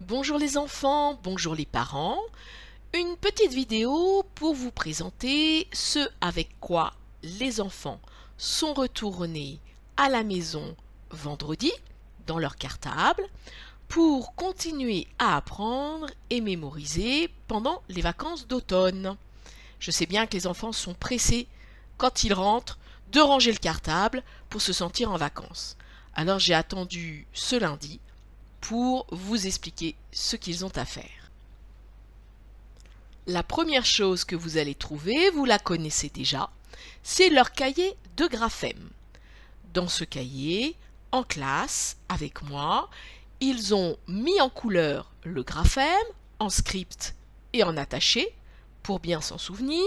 Bonjour les enfants, bonjour les parents. Une petite vidéo pour vous présenter ce avec quoi les enfants sont retournés à la maison vendredi dans leur cartable pour continuer à apprendre et mémoriser pendant les vacances d'automne. Je sais bien que les enfants sont pressés quand ils rentrent de ranger le cartable pour se sentir en vacances. Alors j'ai attendu ce lundi pour vous expliquer ce qu'ils ont à faire. La première chose que vous allez trouver, vous la connaissez déjà, c'est leur cahier de graphèmes. Dans ce cahier, en classe, avec moi, ils ont mis en couleur le graphème en script et en attaché pour bien s'en souvenir.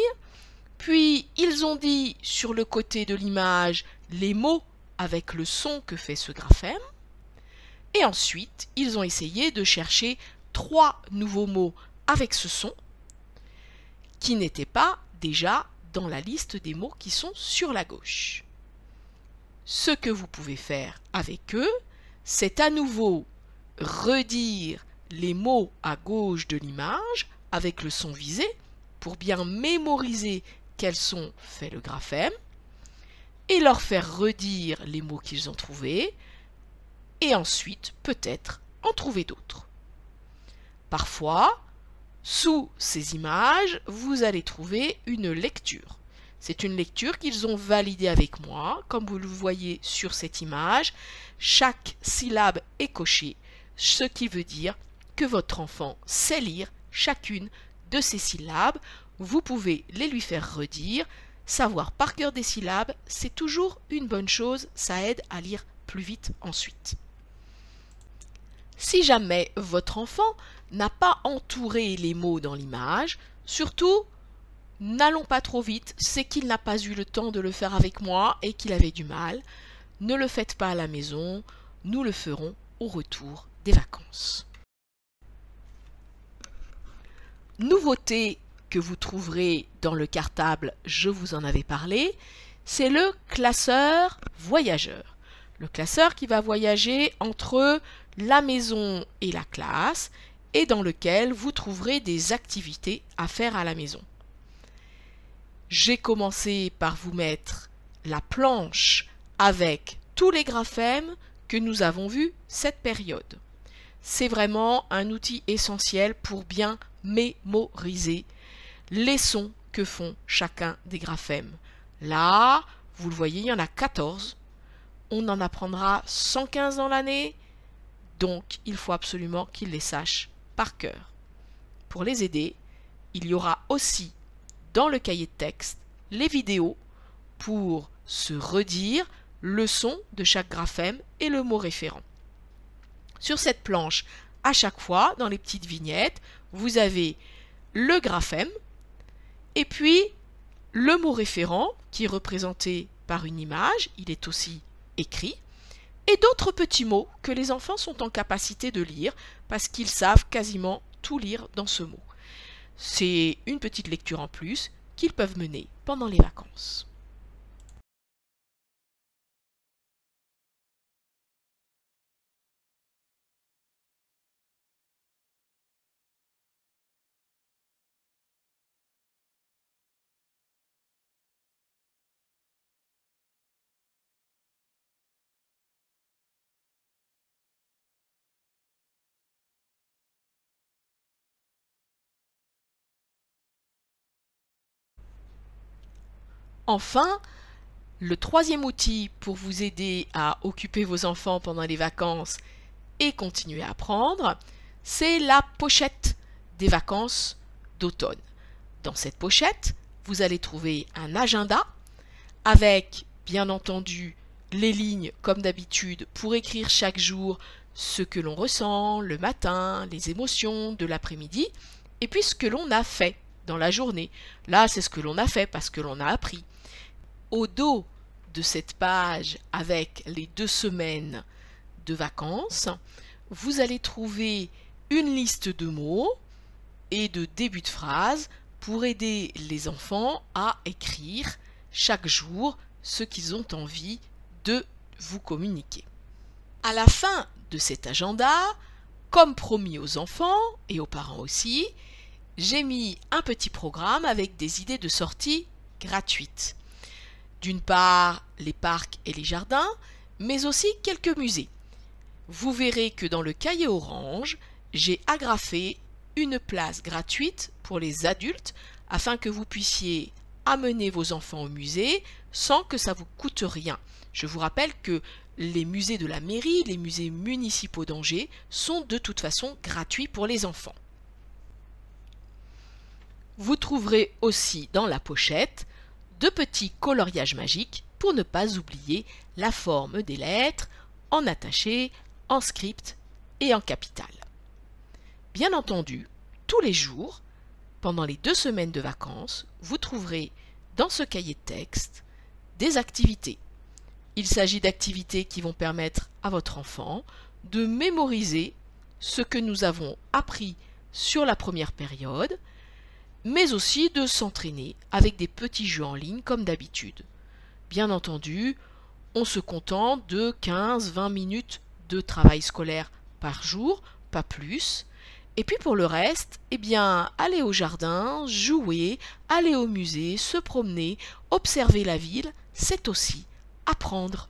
Puis ils ont dit sur le côté de l'image les mots avec le son que fait ce graphème. Et ensuite, ils ont essayé de chercher trois nouveaux mots avec ce son qui n'étaient pas déjà dans la liste des mots qui sont sur la gauche. Ce que vous pouvez faire avec eux, c'est à nouveau redire les mots à gauche de l'image avec le son visé pour bien mémoriser quels sont faits le graphème et leur faire redire les mots qu'ils ont trouvés et ensuite peut-être en trouver d'autres. Parfois, sous ces images, vous allez trouver une lecture. C'est une lecture qu'ils ont validée avec moi. Comme vous le voyez sur cette image, chaque syllabe est cochée, ce qui veut dire que votre enfant sait lire chacune de ces syllabes. Vous pouvez les lui faire redire. Savoir par cœur des syllabes, c'est toujours une bonne chose, ça aide à lire plus vite ensuite. Si jamais votre enfant n'a pas entouré les mots dans l'image, surtout, n'allons pas trop vite, c'est qu'il n'a pas eu le temps de le faire avec moi et qu'il avait du mal. Ne le faites pas à la maison, nous le ferons au retour des vacances. Nouveauté que vous trouverez dans le cartable, je vous en avais parlé, c'est le classeur voyageur. Le classeur qui va voyager entre la maison et la classe, et dans lequel vous trouverez des activités à faire à la maison. J'ai commencé par vous mettre la planche avec tous les graphèmes que nous avons vus cette période. C'est vraiment un outil essentiel pour bien mémoriser les sons que font chacun des graphèmes. Là, vous le voyez, il y en a 14. On en apprendra 115 dans l'année, donc, il faut absolument qu'ils les sachent par cœur. Pour les aider, il y aura aussi dans le cahier de texte les vidéos pour se redire le son de chaque graphème et le mot référent. Sur cette planche, à chaque fois, dans les petites vignettes, vous avez le graphème et puis le mot référent qui est représenté par une image, il est aussi écrit et d'autres petits mots que les enfants sont en capacité de lire parce qu'ils savent quasiment tout lire dans ce mot. C'est une petite lecture en plus qu'ils peuvent mener pendant les vacances. Enfin, le troisième outil pour vous aider à occuper vos enfants pendant les vacances et continuer à apprendre, c'est la pochette des vacances d'automne. Dans cette pochette, vous allez trouver un agenda avec, bien entendu, les lignes comme d'habitude pour écrire chaque jour ce que l'on ressent le matin, les émotions de l'après-midi et puis ce que l'on a fait dans la journée. Là, c'est ce que l'on a fait parce que l'on a appris. Au dos de cette page avec les deux semaines de vacances, vous allez trouver une liste de mots et de débuts de phrases pour aider les enfants à écrire chaque jour ce qu'ils ont envie de vous communiquer. À la fin de cet agenda, comme promis aux enfants et aux parents aussi, j'ai mis un petit programme avec des idées de sortie gratuites. D'une part, les parcs et les jardins, mais aussi quelques musées. Vous verrez que dans le cahier orange, j'ai agrafé une place gratuite pour les adultes afin que vous puissiez amener vos enfants au musée sans que ça vous coûte rien. Je vous rappelle que les musées de la mairie, les musées municipaux d'Angers sont de toute façon gratuits pour les enfants. Vous trouverez aussi dans la pochette deux petits coloriages magiques pour ne pas oublier la forme des lettres en attaché, en script et en capital. Bien entendu, tous les jours, pendant les deux semaines de vacances, vous trouverez dans ce cahier de texte des activités. Il s'agit d'activités qui vont permettre à votre enfant de mémoriser ce que nous avons appris sur la première période, mais aussi de s'entraîner avec des petits jeux en ligne comme d'habitude. Bien entendu, on se contente de 15-20 minutes de travail scolaire par jour, pas plus. Et puis pour le reste, eh bien, aller au jardin, jouer, aller au musée, se promener, observer la ville, c'est aussi apprendre.